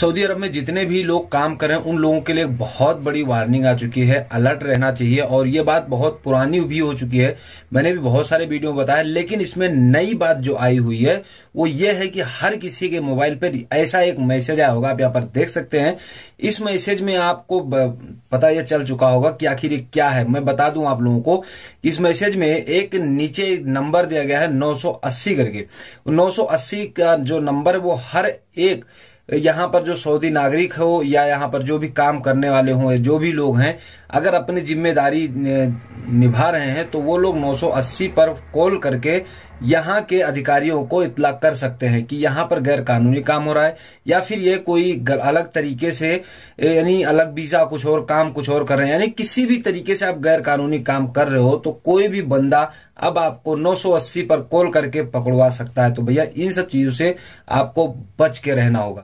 Saudi अरब में जितने भी लोग काम करें उन लोगों के लिए बहुत बड़ी वार्निंग आ चुकी है अलर्ट रहना चाहिए और ये बात बहुत पुरानी भी हो चुकी है मैंने भी बहुत सारे वीडियो में बताया लेकिन इसमें नई बात जो आई हुई है वो ये है कि हर किसी के मोबाइल पर ऐसा एक मैसेज आया होगा आप यहाँ पर देख सकते हैं इस मैसेज में आपको पता यह चल चुका होगा कि आखिर क्या है मैं बता दूं आप लोगों को इस मैसेज में एक नीचे नंबर दिया गया है 980 करके 980 का जो नंबर है वो हर एक यहाँ पर जो सऊदी नागरिक हो या यहाँ पर जो भी काम करने वाले हों जो भी लोग हैं अगर अपनी जिम्मेदारी निभा रहे हैं तो वो लोग 980 पर कॉल करके यहाँ के अधिकारियों को इतला कर सकते हैं कि यहाँ पर गैर कानूनी काम हो रहा है या फिर ये कोई अलग तरीके से यानी अलग वीजा कुछ और काम कुछ और कर रहे हैं यानी किसी भी तरीके से आप गैर कानूनी काम कर रहे हो तो कोई भी बंदा अब आपको 980 पर कॉल करके पकड़वा सकता है तो भैया इन सब चीजों से आपको बच के रहना होगा